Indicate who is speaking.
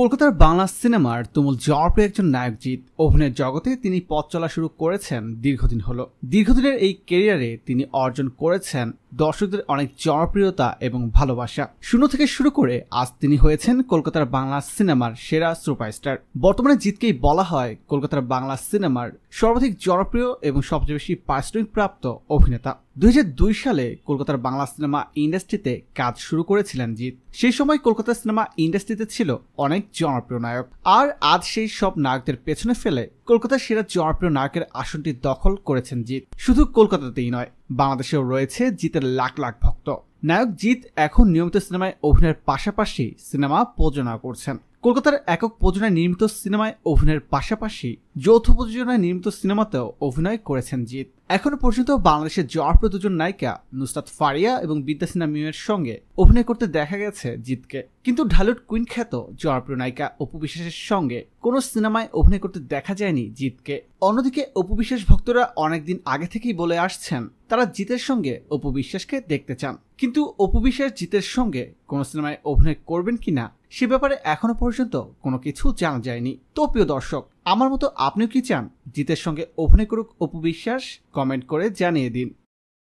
Speaker 1: কলকাতার বাংলা সিনেমার তুমুল জনপ্রিয় একজন নায়ক জিৎ অভিনয়ের জগতে তিনি পথ চলা শুরু করেছেন দীর্ঘদিন হল দীর্ঘদিনের এই কেরিয়ারে তিনি অর্জন করেছেন দর্শকদের অনেক জনপ্রিয়তা এবং ভালোবাসা শূন্য থেকে শুরু করে আজ তিনি হয়েছেন কলকাতার বাংলা সিনেমার সেরা সুপারস্টার বর্তমানে জিতকেই বলা হয় কলকাতার বাংলা সিনেমার সর্বাধিক জনপ্রিয় এবং সবচেয়ে বেশি পারিশ্রমিক প্রাপ্ত অভিনেতা দুই সালে কলকাতার বাংলা সিনেমা ইন্ডাস্ট্রিতে কাজ শুরু করেছিলেন জিৎ সেই সময় কলকাতা সিনেমা ইন্ডাস্ট্রিতে ছিল অনেক জনপ্রিয় নায়ক আর আজ সেই সব নায়কদের পেছনে ফেলে কলকাতার সেরা জনপ্রিয় নায়কের আসনটি দখল করেছেন জিৎ শুধু কলকাতাতেই নয় বাংলাদেশেও রয়েছে জিতের লাখ লাখ যুক্ত নায়ক জিৎ এখন নিয়মিত সিনেমায় অভিনয়ের পাশাপাশি সিনেমা প্রযোজনা করছেন কলকাতার একক প্রযোজনায় নির্মিত সিনেমায় অভিনয়ের পাশাপাশি যৌথ প্রযোজনায় নির্মিত সিনেমাতেও অভিনয় করেছেন জিৎ এখনও পর্যন্ত বাংলাদেশের জয়প্রিয় দুজন নায়িকা নুসরাত ফারিয়া এবং বিদ্যা সিনহা মিমের সঙ্গে অভিনয় করতে দেখা গেছে জিৎকে কিন্তু ঢালুট কুইন খ্যাত জয়প্রিয় নায়িকা অপু বিশ্বাসের সঙ্গে কোনো সিনেমায় অভিনয় করতে দেখা যায়নি জিতকে অন্যদিকে অপু বিশ্বাস ভক্তরা অনেকদিন আগে থেকেই বলে আসছেন তারা জিতের সঙ্গে অপু বিশ্বাসকে দেখতে চান কিন্তু অপু বিশ্বাস জিতের সঙ্গে কোনো সিনেমায় অভিনয় করবেন কি না সে ব্যাপারে এখনো পর্যন্ত কোনো কিছু জানা যায়নি তো প্রিয় দর্শক আমার মতো আপনিও কি চান জিতের সঙ্গে অভিনয় করুক অপু বিশ্বাস কমেন্ট করে জানিয়ে দিন